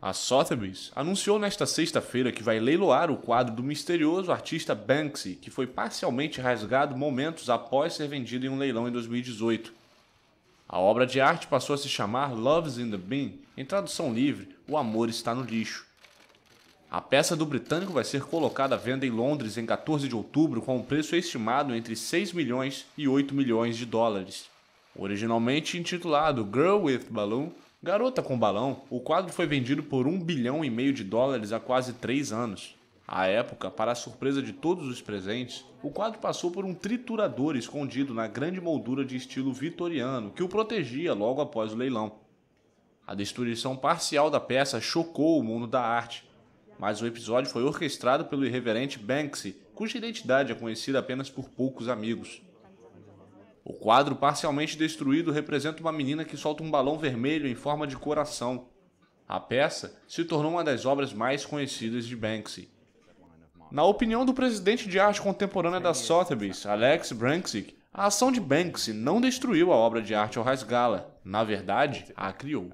A Sotheby's anunciou nesta sexta-feira que vai leiloar o quadro do misterioso artista Banksy, que foi parcialmente rasgado momentos após ser vendido em um leilão em 2018. A obra de arte passou a se chamar Love's in the Bin, em tradução livre, O Amor Está no Lixo. A peça do britânico vai ser colocada à venda em Londres em 14 de outubro com um preço estimado entre 6 milhões e 8 milhões de dólares. Originalmente intitulado Girl with Balloon, Garota com Balão, o quadro foi vendido por um bilhão e meio de dólares há quase três anos. À época, para a surpresa de todos os presentes, o quadro passou por um triturador escondido na grande moldura de estilo vitoriano que o protegia logo após o leilão. A destruição parcial da peça chocou o mundo da arte, mas o episódio foi orquestrado pelo irreverente Banksy, cuja identidade é conhecida apenas por poucos amigos. O quadro parcialmente destruído representa uma menina que solta um balão vermelho em forma de coração. A peça se tornou uma das obras mais conhecidas de Banksy. Na opinião do presidente de arte contemporânea da Sotheby's, Alex Branksy, a ação de Banksy não destruiu a obra de arte ao rasgá-la. Na verdade, a criou.